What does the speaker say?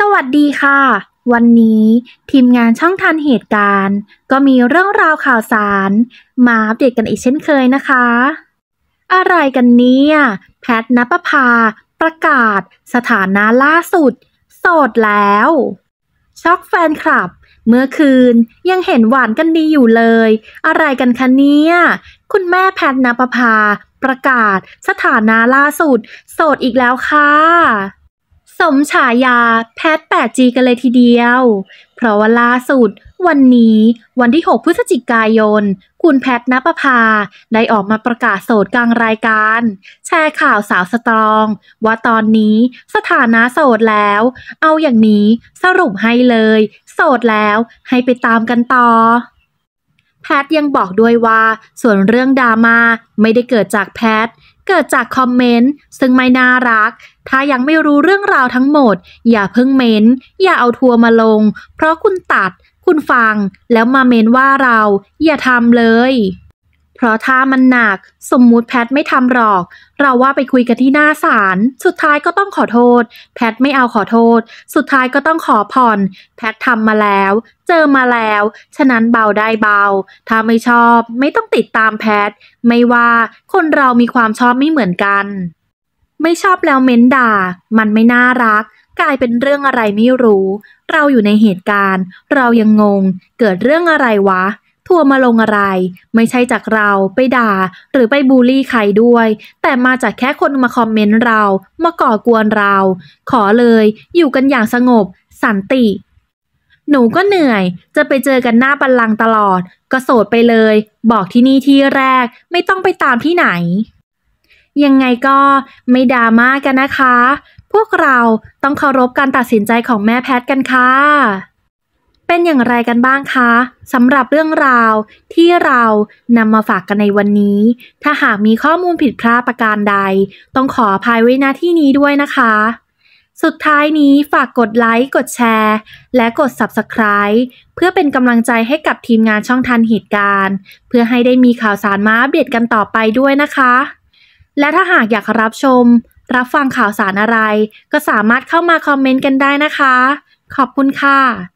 สวัสดีค่ะ วันนี้ทีมงานช่องทันเหตุการณ์ ก็มีเรื่องราวข่าวสาร มาอัปเดตกันอีกเช่นเคยนะคะ อะไรกันเนี่ยแพทนปภาประกาศ สถานะล่าสุดโสดแล้ว ช็อกแฟนคลับ เมื่อคืนยังเห็นหวานกันดีอยู่เลย อะไรกันคะเนี่ยคุณแม่แพทนปภาประกาศ สถานะล่าสุดโสดอีกแล้วค่ะสมฉายาแพท 8G กันเลยทีเดียว เพราะว่าล่าสุด วันนี้ วันที่ 6 พฤศจิกายน คุณแพทณประภาได้ออกมาประกาศโสดกลางรายการ แชร์ข่าวสาวสตรอง ว่าตอนนี้สถานะโสดแล้ว เอาอย่างนี้สรุปให้เลย โสดแล้วให้ไปตามกันต่อ แพทยังบอกด้วยว่า ส่วนเรื่องดราม่าไม่ได้เกิดจากแพทเกิดจากคอมเมนต์ซึ่งไม่น่ารัก ถ้ายังไม่รู้เรื่องราวทั้งหมด อย่าเพิ่งเมนอย่าเอาทัวร์มาลง เพราะคุณตัด คุณฟังแล้วมาเมนว่าเรา อย่าทำเลยเพราะถ้ามันหนักสมมุติแพทไม่ทำหรอก เราว่าไปคุยกันที่หน้าศาลสุดท้ายก็ต้องขอโทษ แพทไม่เอาขอโทษ สุดท้ายก็ต้องขอผ่อน แพททำมาแล้ว เจอมาแล้ว ฉะนั้นเบาได้เบา ถ้าไม่ชอบ ไม่ต้องติดตามแพทไม่ว่าคนเรามีความชอบไม่เหมือนกัน ไม่ชอบแล้วเม้นด่ามันไม่น่ารัก กลายเป็นเรื่องอะไรไม่รู้ เราอยู่ในเหตุการณ์ เรายังงงเกิดเรื่องอะไรวะทัวมาลงอะไรไม่ใช่จากเราไปด่า หรือไปบูลลี่ใครด้วย แต่มาจากแค่คนมาคอมเมนต์เรามาก่อกวนเรา ขอเลยอยู่กันอย่างสงบ สันติ หนูก็เหนื่อย จะไปเจอกันหน้าบัลลังตลอดก็โสดไปเลย บอกที่นี่ที่แรกไม่ต้องไปตามที่ไหน ยังไงก็ไม่ดราม่ากันนะคะ พวกเราต้องเคารพการตัดสินใจของแม่แพทกันค่ะเป็นอย่างไรกันบ้างคะสำหรับเรื่องราวที่เรานำมาฝากกันในวันนี้ ถ้าหากมีข้อมูลผิดพลาดประการใด ต้องขออภัยไว้ณที่นี้ด้วยนะคะ สุดท้ายนี้ฝากกดไลค์กดแชร์และกด Subscribe เพื่อเป็นกำลังใจให้กับทีมงานช่องทันเหตุการณ์ เพื่อให้ได้มีข่าวสารมาอัปเดตกันต่อไปด้วยนะคะ และถ้าหากอยากรับชม รับฟังข่าวสารอะไร ก็สามารถเข้ามาคอมเมนต์กันได้นะคะ ขอบคุณค่ะ